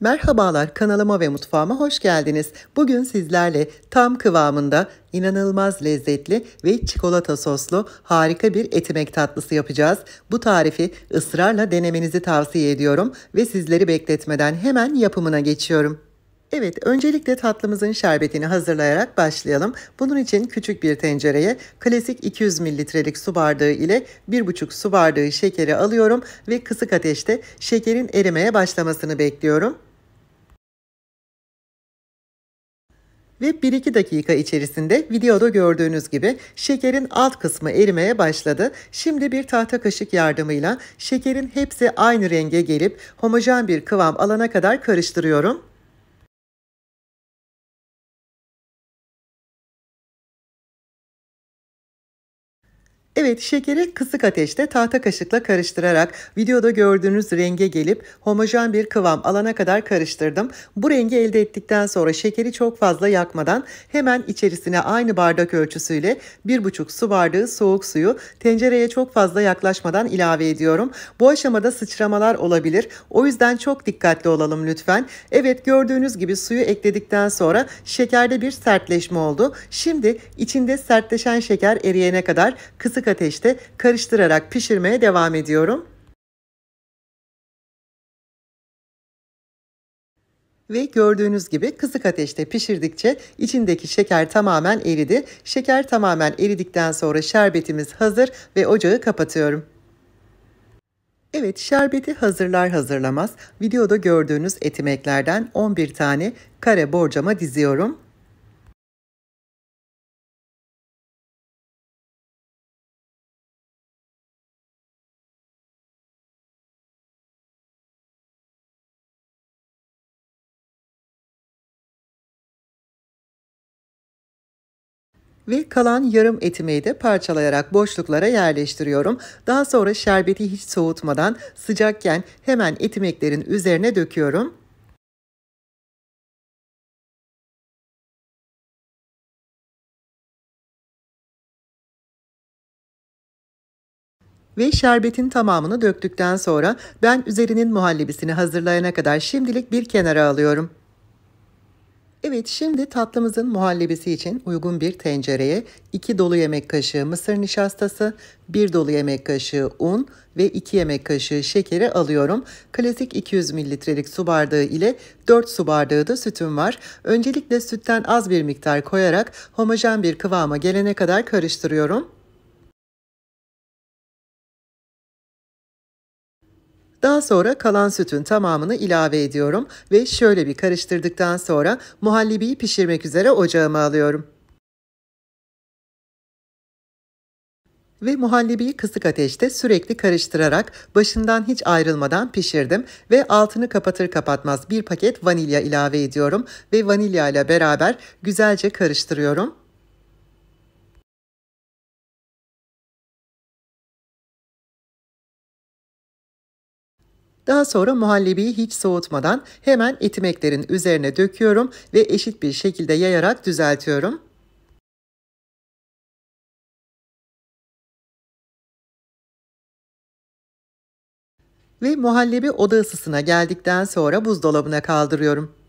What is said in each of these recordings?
Merhabalar kanalıma ve mutfağıma hoş geldiniz. Bugün sizlerle tam kıvamında inanılmaz lezzetli ve çikolata soslu harika bir etimek tatlısı yapacağız. Bu tarifi ısrarla denemenizi tavsiye ediyorum ve sizleri bekletmeden hemen yapımına geçiyorum. Evet, öncelikle tatlımızın şerbetini hazırlayarak başlayalım. Bunun için küçük bir tencereye klasik 200 mililitrelik su bardağı ile 1,5 su bardağı şekeri alıyorum ve kısık ateşte şekerin erimeye başlamasını bekliyorum. Ve 1-2 dakika içerisinde videoda gördüğünüz gibi şekerin alt kısmı erimeye başladı. Şimdi bir tahta kaşık yardımıyla şekerin hepsi aynı renge gelip homojen bir kıvam alana kadar karıştırıyorum. Evet şekeri kısık ateşte tahta kaşıkla karıştırarak videoda gördüğünüz renge gelip homojen bir kıvam alana kadar karıştırdım. Bu rengi elde ettikten sonra şekeri çok fazla yakmadan hemen içerisine aynı bardak ölçüsüyle 1,5 su bardağı soğuk suyu tencereye çok fazla yaklaşmadan ilave ediyorum. Bu aşamada sıçramalar olabilir. O yüzden çok dikkatli olalım lütfen. Evet gördüğünüz gibi suyu ekledikten sonra şekerde bir sertleşme oldu. Şimdi içinde sertleşen şeker eriyene kadar kısık kısık ateşte karıştırarak pişirmeye devam ediyorum. Ve gördüğünüz gibi kısık ateşte pişirdikçe içindeki şeker tamamen eridi. Şeker tamamen eridikten sonra şerbetimiz hazır ve ocağı kapatıyorum. Evet şerbeti hazırlar hazırlamaz videoda gördüğünüz etimeklerden 11 tane kare borcama diziyorum. ve kalan yarım etimeyi de parçalayarak boşluklara yerleştiriyorum. Daha sonra şerbeti hiç soğutmadan sıcakken hemen etimeklerin üzerine döküyorum. ve şerbetin tamamını döktükten sonra ben üzerinin muhallebisini hazırlayana kadar şimdilik bir kenara alıyorum. Evet şimdi tatlımızın muhallebisi için uygun bir tencereye 2 dolu yemek kaşığı mısır nişastası, 1 dolu yemek kaşığı un ve 2 yemek kaşığı şekeri alıyorum. Klasik 200 mililitrelik su bardağı ile 4 su bardağı da sütüm var. Öncelikle sütten az bir miktar koyarak homojen bir kıvama gelene kadar karıştırıyorum. Daha sonra kalan sütün tamamını ilave ediyorum ve şöyle bir karıştırdıktan sonra muhallebiyi pişirmek üzere ocağıma alıyorum. ve muhallebiyi kısık ateşte sürekli karıştırarak başından hiç ayrılmadan pişirdim ve altını kapatır kapatmaz bir paket vanilya ilave ediyorum ve vanilya ile beraber güzelce karıştırıyorum. Daha sonra muhallebiyi hiç soğutmadan hemen etimeklerin üzerine döküyorum ve eşit bir şekilde yayarak düzeltiyorum. Ve muhallebi oda ısısına geldikten sonra buzdolabına kaldırıyorum.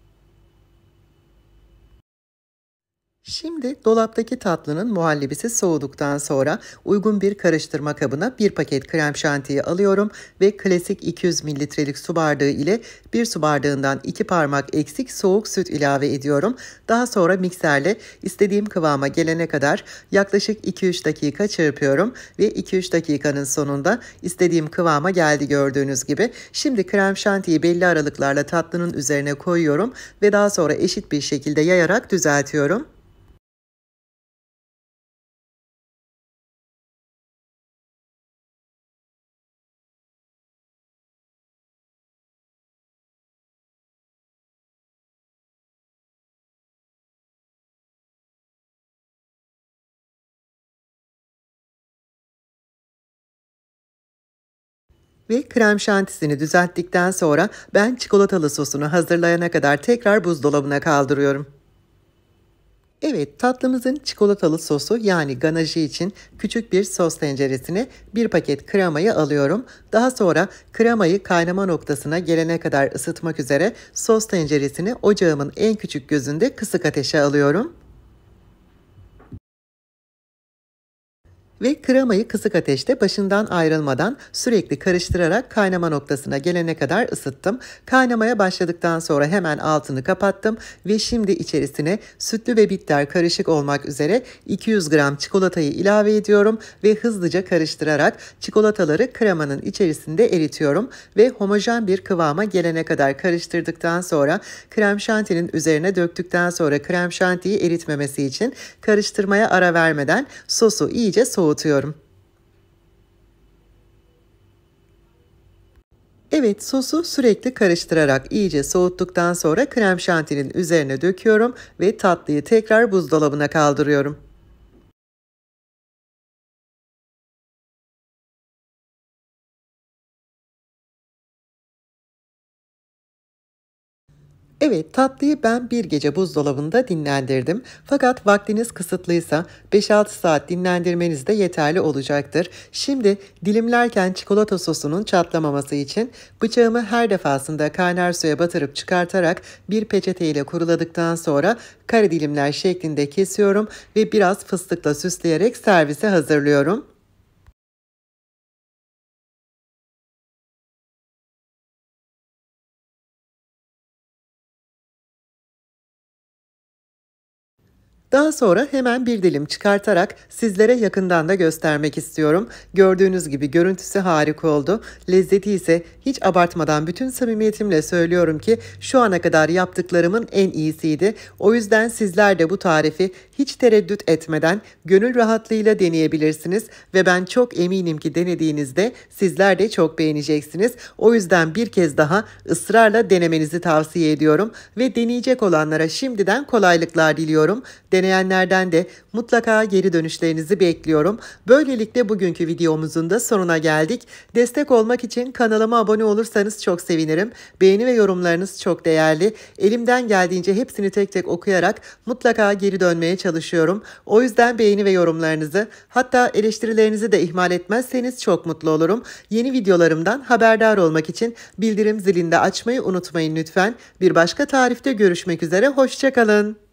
Şimdi dolaptaki tatlının muhallebisi soğuduktan sonra uygun bir karıştırma kabına bir paket krem şantiyi alıyorum ve klasik 200 mililitrelik su bardağı ile bir su bardağından iki parmak eksik soğuk süt ilave ediyorum. Daha sonra mikserle istediğim kıvama gelene kadar yaklaşık 2-3 dakika çırpıyorum ve 2-3 dakikanın sonunda istediğim kıvama geldi gördüğünüz gibi. Şimdi krem şantiyi belli aralıklarla tatlının üzerine koyuyorum ve daha sonra eşit bir şekilde yayarak düzeltiyorum. ve krem şantisini düzelttikten sonra ben çikolatalı sosunu hazırlayana kadar tekrar buzdolabına kaldırıyorum. Evet tatlımızın çikolatalı sosu yani ganajı için küçük bir sos tenceresine bir paket kremayı alıyorum. Daha sonra kremayı kaynama noktasına gelene kadar ısıtmak üzere sos tenceresini ocağımın en küçük gözünde kısık ateşe alıyorum. ve kremayı kısık ateşte başından ayrılmadan sürekli karıştırarak kaynama noktasına gelene kadar ısıttım. Kaynamaya başladıktan sonra hemen altını kapattım ve şimdi içerisine sütlü ve bitter karışık olmak üzere 200 gram çikolatayı ilave ediyorum ve hızlıca karıştırarak çikolataları kremanın içerisinde eritiyorum ve homojen bir kıvama gelene kadar karıştırdıktan sonra krem şantinin üzerine döktükten sonra krem şantiyi eritmemesi için karıştırmaya ara vermeden sosu iyice soğutacağım soğutuyorum. Evet sosu sürekli karıştırarak iyice soğuttuktan sonra krem şantinin üzerine döküyorum ve tatlıyı tekrar buzdolabına kaldırıyorum. Evet tatlıyı ben bir gece buzdolabında dinlendirdim. Fakat vaktiniz kısıtlıysa 5-6 saat dinlendirmeniz de yeterli olacaktır. Şimdi dilimlerken çikolata sosunun çatlamaması için bıçağımı her defasında kaynar suya batırıp çıkartarak bir peçeteyle ile kuruladıktan sonra kare dilimler şeklinde kesiyorum ve biraz fıstıkla süsleyerek servise hazırlıyorum. Daha sonra hemen bir dilim çıkartarak sizlere yakından da göstermek istiyorum. Gördüğünüz gibi görüntüsü harika oldu. Lezzeti ise hiç abartmadan bütün samimiyetimle söylüyorum ki şu ana kadar yaptıklarımın en iyisiydi. O yüzden sizler de bu tarifi hiç tereddüt etmeden gönül rahatlığıyla deneyebilirsiniz ve ben çok eminim ki denediğinizde sizler de çok beğeneceksiniz. O yüzden bir kez daha ısrarla denemenizi tavsiye ediyorum ve deneyecek olanlara şimdiden kolaylıklar diliyorum. Dene deneyenlerden de mutlaka geri dönüşlerinizi bekliyorum. Böylelikle bugünkü videomuzun da sonuna geldik. Destek olmak için kanalıma abone olursanız çok sevinirim. Beğeni ve yorumlarınız çok değerli. Elimden geldiğince hepsini tek tek okuyarak mutlaka geri dönmeye çalışıyorum. O yüzden beğeni ve yorumlarınızı hatta eleştirilerinizi de ihmal etmezseniz çok mutlu olurum. Yeni videolarımdan haberdar olmak için bildirim zilinde açmayı unutmayın lütfen. Bir başka tarifte görüşmek üzere, hoşçakalın.